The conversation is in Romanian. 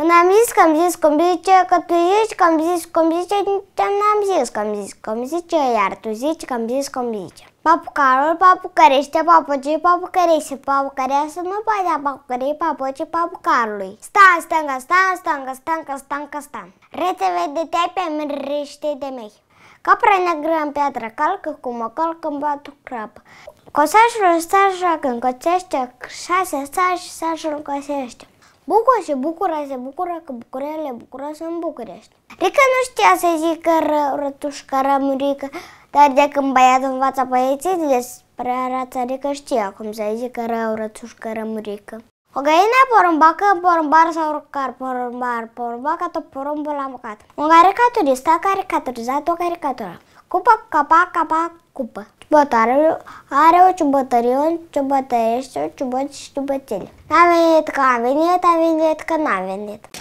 Când am zis că am zis, cum zice că tu ești, că am zis, cum zice, n-am zis, că am zis, cum zice, iar tu zici, că am zis, cum zice. care este papu care papucărește nu poate ce papu papucarului. Sta, stanga, sta, stanga, stanga, stanga, sta. Rețele de tei pe de mei. Capra neagră în piatră calcă, cum mă calcă în batul crapă. Cosașul stașa când coțește, șase stași, stașul cosește. Bucură și bucură, se bucură că București le bucură să în București. Rica nu știa să zică ră, rătușca rămurică, dar de când băiatul în fața băieții despre rața Rica știa cum să zică rău rătușcă rămurică. O găină porumbacă, porumbar sau rucar, porumbar, porumbacă, tot porumbul la măcat. Un caricaturist a caricaturizat o caricatură. Cupă, capac, capac, cupă. Ciubătarul are o ciubătărie, un ciubătăiește, un ciubăt și ciubățel. N-a venit că a venit, a venit că n-a venit.